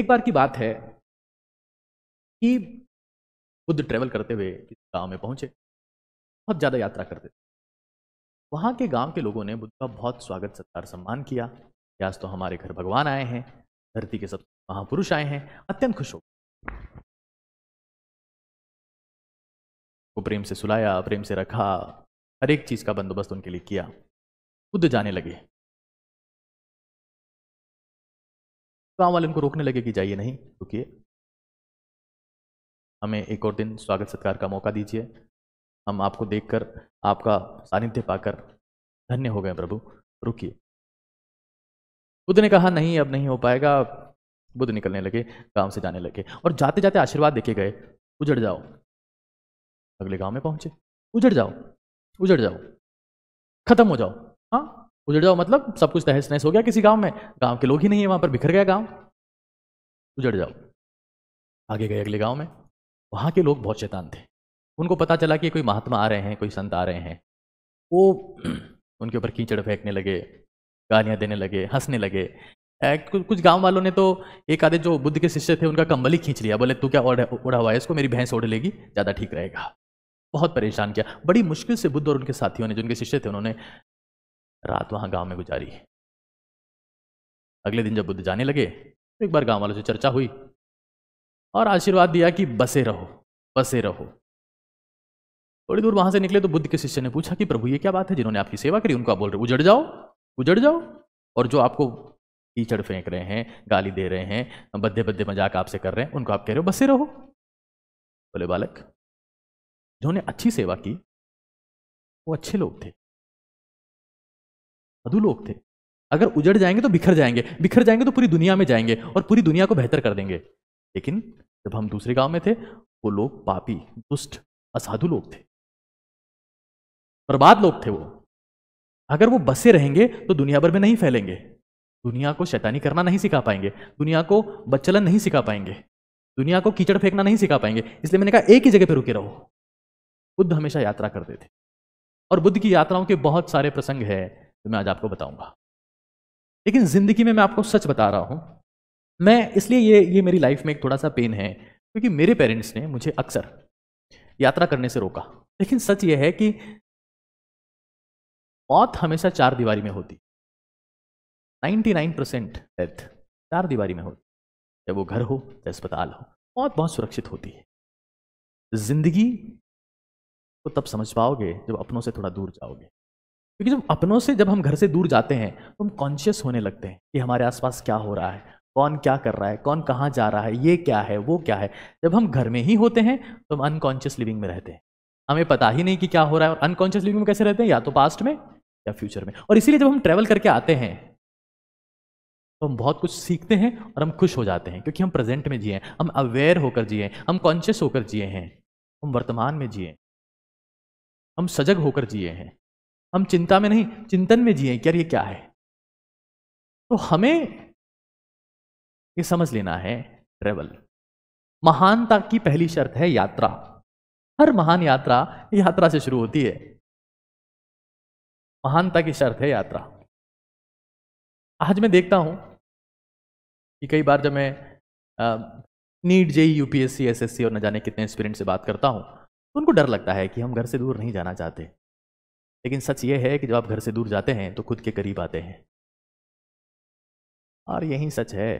एक बार की बात है कि बुद्ध ट्रेवल करते हुए गांव में पहुंचे बहुत ज़्यादा यात्रा करते थे वहां के गांव के लोगों ने बुद्ध का बहुत स्वागत सत्कार सम्मान किया आज तो हमारे घर भगवान आए हैं धरती के सब महापुरुष आए हैं अत्यंत खुश हो को प्रेम से सुलाया प्रेम से रखा हर एक चीज़ का बंदोबस्त उनके लिए किया बुद्ध जाने लगे गांव वाले उनको रोकने लगे कि जाइए नहीं रुकिए हमें एक और दिन स्वागत सत्कार का मौका दीजिए हम आपको देखकर आपका सानिध्य पाकर धन्य हो गए प्रभु रुकिए बुद्ध ने कहा नहीं अब नहीं हो पाएगा बुद्ध निकलने लगे गांव से जाने लगे और जाते जाते आशीर्वाद देखे गए उजड़ जाओ अगले गांव में पहुंचे उजड़ जाओ उजड़ जाओ खत्म हो जाओ हाँ उजड़ जाओ मतलब सब कुछ तहस नहस हो गया किसी गांव में गांव के लोग ही नहीं है वहां पर बिखर गया गांव उजड़ जाओ आगे गए अगले गांव में वहां के लोग बहुत शैतान थे उनको पता चला कि कोई महात्मा आ रहे हैं कोई संत आ रहे हैं वो उनके ऊपर कीचड़ फेंकने लगे गालियां देने लगे हंसने लगे कुछ गांव वालों ने तो एक आधे जो बुद्ध के शिष्य थे उनका कंबल ही खींच लिया बोले तू क्या उड़ा हुआ है इसको मेरी भैंस ओढ़ लेगी ज़्यादा ठीक रहेगा बहुत परेशान किया बड़ी मुश्किल से बुद्ध और उनके साथियों ने जो उनके शिष्य थे उन्होंने रात वहाँ गांव में गुजारी अगले दिन जब बुद्ध जाने लगे तो एक बार गांव वालों से चर्चा हुई और आशीर्वाद दिया कि बसे रहो बसे रहो थोड़ी दूर वहां से निकले तो बुद्ध के शिष्य ने पूछा कि प्रभु ये क्या बात है जिन्होंने आपकी सेवा करी उनको आप बोल रहे उजड़ जाओ उजड़ जाओ और जो आपको कीचड़ फेंक रहे हैं गाली दे रहे हैं बद्दे बद्दे मजाक आपसे कर रहे हैं उनको आप कह रहे हो बसे रहो बोले बालक जिन्होंने अच्छी सेवा की वो अच्छे लोग थे अधूलोक थे अगर उजड़ जाएंगे तो बिखर जाएंगे बिखर जाएंगे तो पूरी दुनिया में जाएंगे और पूरी दुनिया को बेहतर कर देंगे लेकिन जब हम दूसरे गांव में थे वो लोग पापी दुष्ट असाधु लोग थे बर्बाद लोग थे वो अगर वो बसे रहेंगे तो दुनिया भर में नहीं फैलेंगे दुनिया को शैतानी करना नहीं सिखा पाएंगे दुनिया को बच्चलन नहीं सिखा पाएंगे दुनिया को कीचड़ फेंकना नहीं सिखा पाएंगे इसलिए मैंने कहा एक ही जगह पर रुके रहो बुद्ध हमेशा यात्रा करते थे और बुद्ध की यात्राओं के बहुत सारे प्रसंग हैं तो मैं आज आपको बताऊंगा लेकिन ज़िंदगी में मैं आपको सच बता रहा हूं मैं इसलिए ये ये मेरी लाइफ में एक थोड़ा सा पेन है क्योंकि मेरे पेरेंट्स ने मुझे अक्सर यात्रा करने से रोका लेकिन सच यह है कि मौत हमेशा चार दीवारी में होती 99 परसेंट डेथ चार दीवारी में होती चाहे वो घर हो चाहे अस्पताल हो मौत बहुत सुरक्षित होती है जिंदगी को तब समझ पाओगे जब अपनों से थोड़ा दूर जाओगे क्योंकि जब अपनों से जब हम घर से दूर जाते हैं तो हम कॉन्शियस होने लगते हैं कि हमारे आसपास क्या हो रहा है कौन क्या कर रहा है कौन कहाँ जा रहा है ये क्या है वो क्या है जब हम घर में ही होते हैं तो हम अनकॉन्शियस लिविंग में रहते हैं हमें पता ही नहीं कि क्या हो रहा है और अनकॉन्शियस लिविंग में कैसे रहते हैं या तो पास्ट में या फ्यूचर में और इसीलिए जब हम ट्रैवल करके आते हैं तो हम बहुत कुछ सीखते हैं और हम खुश हो जाते हैं क्योंकि हम प्रेजेंट में जिए हम अवेयर होकर जिए हम कॉन्शियस होकर जिए हैं हम वर्तमान में जिए हम सजग होकर जिए हैं हम चिंता में नहीं चिंतन में जिए यार ये क्या है तो हमें ये समझ लेना है ट्रेवल महानता की पहली शर्त है यात्रा हर महान यात्रा यात्रा से शुरू होती है महानता की शर्त है यात्रा आज मैं देखता हूं कि कई बार जब मैं नीट जेई यूपीएससी एसएससी और न जाने कितने स्टूडेंट से बात करता हूं तो उनको डर लगता है कि हम घर से दूर नहीं जाना चाहते लेकिन सच ये है कि जब आप घर से दूर जाते हैं तो खुद के करीब आते हैं और यही सच है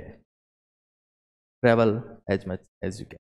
travel as much as you can